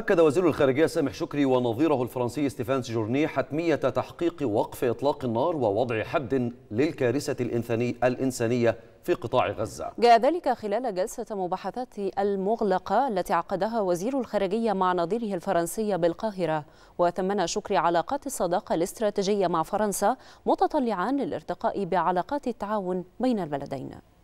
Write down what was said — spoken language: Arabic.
أكد وزير الخارجية سامح شكري ونظيره الفرنسي ستيفانس جورني حتمية تحقيق وقف إطلاق النار ووضع حد للكارثة الإنساني الإنسانية في قطاع غزة جاء ذلك خلال جلسة مباحثات المغلقة التي عقدها وزير الخارجية مع نظيره الفرنسي بالقاهرة وثمن شكري علاقات الصداقة الاستراتيجية مع فرنسا متطلعا للارتقاء بعلاقات التعاون بين البلدين